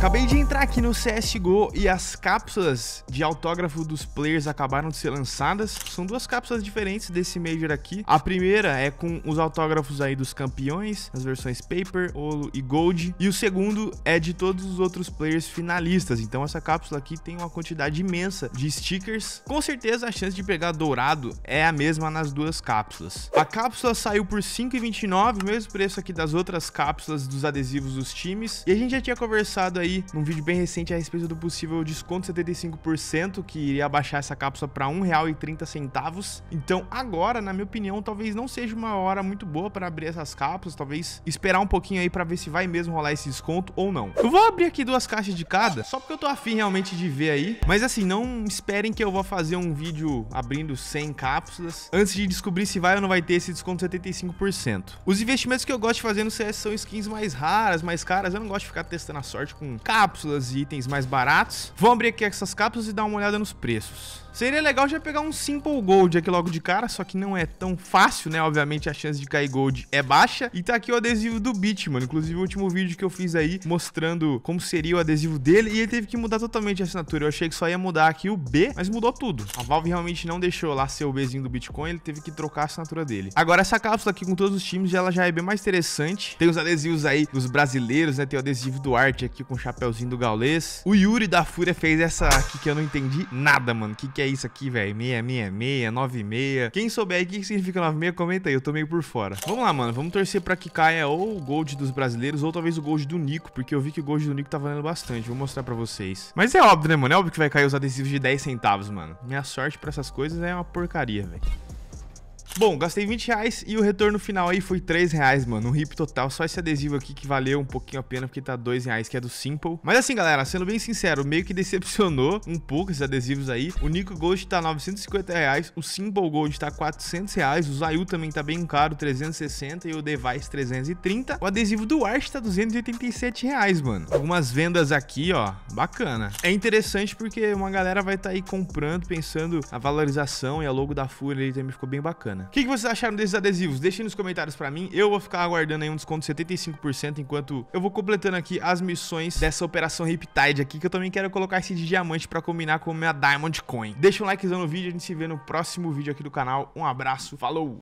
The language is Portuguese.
Acabei de entrar aqui no CSGO e as cápsulas de autógrafo dos players acabaram de ser lançadas. São duas cápsulas diferentes desse Major aqui. A primeira é com os autógrafos aí dos campeões, as versões Paper, Olo e Gold. E o segundo é de todos os outros players finalistas. Então essa cápsula aqui tem uma quantidade imensa de stickers. Com certeza a chance de pegar dourado é a mesma nas duas cápsulas. A cápsula saiu por R$ 5,29, mesmo preço aqui das outras cápsulas dos adesivos dos times. E a gente já tinha conversado aí aí num vídeo bem recente a respeito do possível desconto 75% que iria baixar essa cápsula para R$1,30. Então, agora, na minha opinião, talvez não seja uma hora muito boa para abrir essas cápsulas, talvez esperar um pouquinho aí para ver se vai mesmo rolar esse desconto ou não. Eu vou abrir aqui duas caixas de cada, só porque eu tô afim realmente de ver aí, mas assim, não esperem que eu vou fazer um vídeo abrindo 100 cápsulas antes de descobrir se vai ou não vai ter esse desconto 75%. Os investimentos que eu gosto de fazer no CS são skins mais raras, mais caras, eu não gosto de ficar testando a sorte com cápsulas e itens mais baratos. Vamos abrir aqui essas cápsulas e dar uma olhada nos preços. Seria legal já pegar um Simple Gold aqui logo de cara, só que não é tão fácil, né? Obviamente a chance de cair Gold é baixa. E tá aqui o adesivo do Beat, mano. Inclusive o último vídeo que eu fiz aí mostrando como seria o adesivo dele. E ele teve que mudar totalmente a assinatura. Eu achei que só ia mudar aqui o B, mas mudou tudo. A Valve realmente não deixou lá ser o Bzinho do Bitcoin, ele teve que trocar a assinatura dele. Agora essa cápsula aqui com todos os times, ela já é bem mais interessante. Tem os adesivos aí dos brasileiros, né? Tem o adesivo do Arte aqui com chave Chapeuzinho do Gaulês. O Yuri da Fúria fez essa aqui que eu não entendi nada, mano. Que que é isso aqui, velho? 666, 96. Quem souber aí o que significa 96, comenta aí. Eu tô meio por fora. Vamos lá, mano. Vamos torcer pra que caia ou o gold dos brasileiros ou talvez o gold do Nico, porque eu vi que o gold do Nico tá valendo bastante. Vou mostrar pra vocês. Mas é óbvio, né, mano? É óbvio que vai cair os adesivos de 10 centavos, mano. Minha sorte pra essas coisas é uma porcaria, velho. Bom, gastei 20 reais e o retorno final aí foi 3 reais, mano. Um hip total, só esse adesivo aqui que valeu um pouquinho a pena, porque tá 2 reais, que é do Simple. Mas assim, galera, sendo bem sincero, meio que decepcionou um pouco esses adesivos aí. O Nico Gold tá 950 reais, o Simple Gold tá 400 reais, o Zayu também tá bem caro, 360 e o Device 330. O adesivo do Art tá 287 reais, mano. Algumas vendas aqui, ó, bacana. É interessante porque uma galera vai estar tá aí comprando, pensando a valorização e a logo da Fúria aí também ficou bem bacana bacana. Né? O que, que, vocês acharam desses adesivos? Deixem nos comentários pra mim. Eu vou ficar aguardando aí um desconto de 75%, enquanto eu vou completando aqui as missões dessa operação Riptide aqui, que eu também quero colocar esse de diamante pra combinar com a minha Diamond Coin. Deixa um likezão no vídeo, a gente se vê no próximo vídeo aqui do canal. Um abraço, falou!